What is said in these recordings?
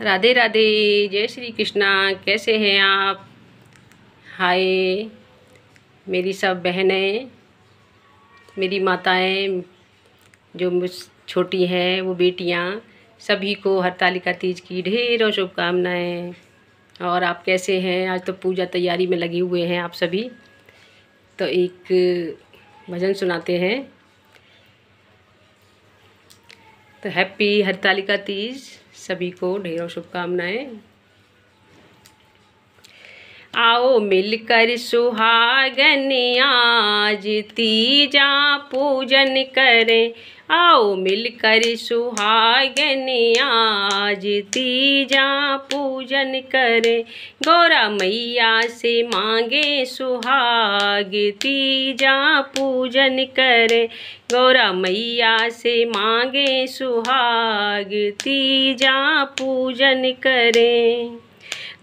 राधे राधे जय श्री कृष्णा कैसे हैं आप हाय मेरी सब बहनें मेरी माताएं जो मुझ छोटी हैं वो बेटियां सभी को हरतालिका तीज की ढेरों शुभकामनाएं और आप कैसे हैं आज तो पूजा तैयारी में लगे हुए हैं आप सभी तो एक भजन सुनाते हैं तो हैप्पी हरतालिका तीज सभी को ढेरों शुभकामनाएं आओ मिलकर सुहागन आज तीजा पूजन करें आओ मिलकर सुहागन आज तीजा पूजन करें गौरा मैया से मांगे सुहाग तीजा पूजन करें गौरा मैया से मांगे सुहाग तीजा पूजन करें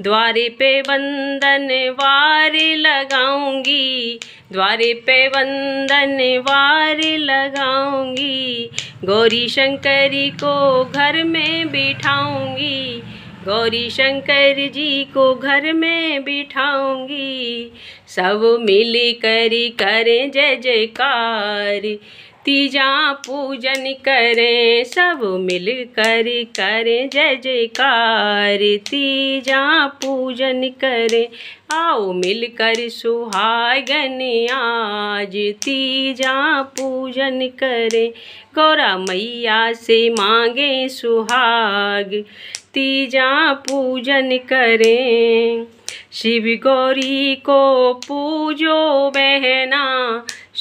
द्वारे पे वंदन वार लगाऊंगी द्वारे पे वंदन वार लगाऊंगी गौरी शंकरी को घर में बिठाऊंगी गौरी शंकर जी को घर में बिठाऊंगी सब मिल करी करें जय जयकार तीजा पूजन करें सब मिल कर करें जय जयकार तीजा पूजन करें आओ मिल कर सुहागन आज तीजा पूजन करें गौरा मैया से मांगे सुहाग तीजा पूजन करें शिव गौरी को पूजो बहना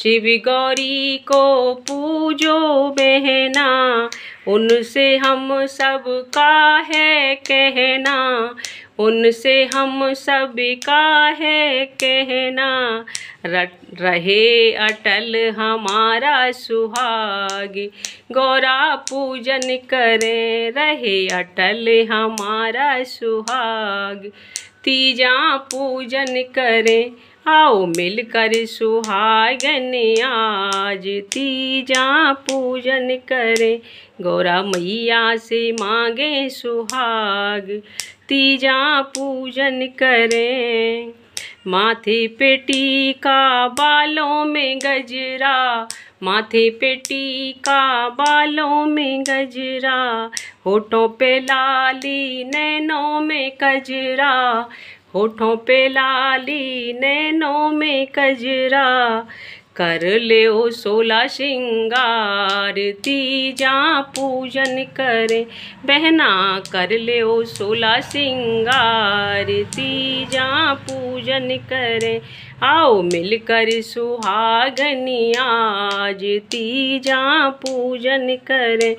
शिव गौरी को पूजो बहना उनसे हम सब का है कहना उनसे हम सब का है कहना रहे अटल हमारा सुहाग गौरा पूजन करें रहे अटल हमारा सुहाग तीजा पूजन करें आओ मिलकर सुहागन आज तीजा पूजन करें गौरा मैया से मांगे सुहाग तीजा पूजन करें माथे पेटी का बालों में गजरा माथे पेटी का बालों में गजरा होठों पे लाली नैनों में कजरा होठों पे लाली नैनों में कजरा कर ले ओ सोला श्रृंगार तीजा पूजन करे बहना कर ले ओ सोला श्रृंगार तीजा पूजन करे आओ मिलकर सुहागनी आज तीजा पूजन करे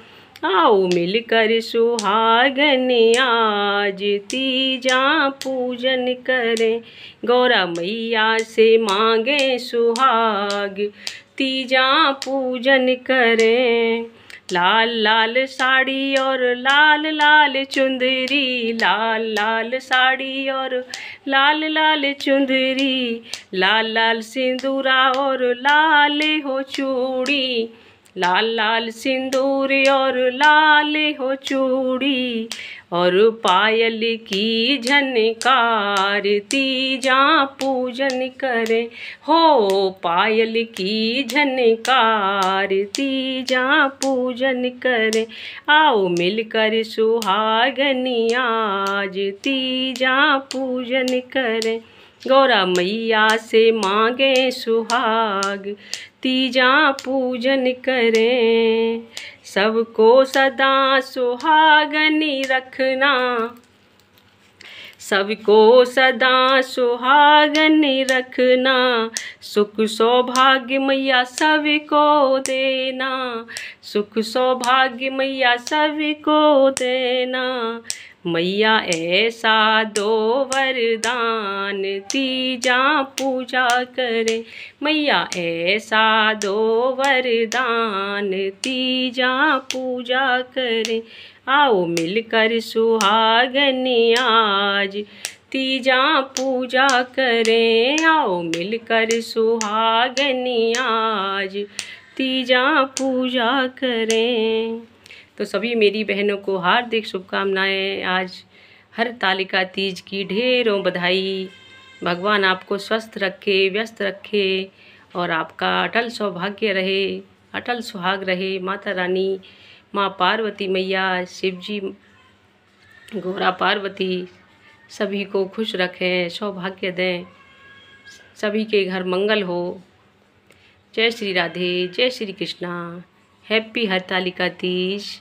आओ मिलकर सुहागन आज तीजा पूजन करें गौरा मैया से मांगे सुहाग तीजा पूजन करें लाल लाल साड़ी और लाल लाल चुंदरी लाल लाल साड़ी और लाल लाल चुंदरी लाल लाल सिंदूरा और लाल हो चूड़ी लाल लाल सिंदूर और लाल हो चूड़ी और पायल की झनकार तीजा पूजन करें हो पायल की झनकार तीजा पूजन करें आओ मिलकर सुहागनी आज तीजा पूजन करें गौरा मैया से मांगे सुहाग तीजा पूजन करें सबको सदा सुहागनी रखना सबको सदा सुहागनी रखना सुख सौभाग्य मैया सबको देना सुख सौभाग्य मैया सबको देना मैया ऐसा दो वरदान तीजा पूजा करे मैया ऐसा दो वरदान तीजा पूजा करे आओ मिलकर सुहागन आज तीजा पूजा करें आओ मिलकर सुहागन आज तीजा पूजा करें तो सभी मेरी बहनों को हार्दिक शुभकामनाएँ आज हर तालिका तीज की ढेरों बधाई भगवान आपको स्वस्थ रखे व्यस्त रखे और आपका अटल सौभाग्य रहे अटल सुहाग रहे माता रानी माँ पार्वती मैया शिवजी गौरा पार्वती सभी को खुश रखें सौभाग्य दें सभी के घर मंगल हो जय श्री राधे जय श्री कृष्णा हैप्पी हरतालिका तीज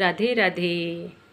राधे राधे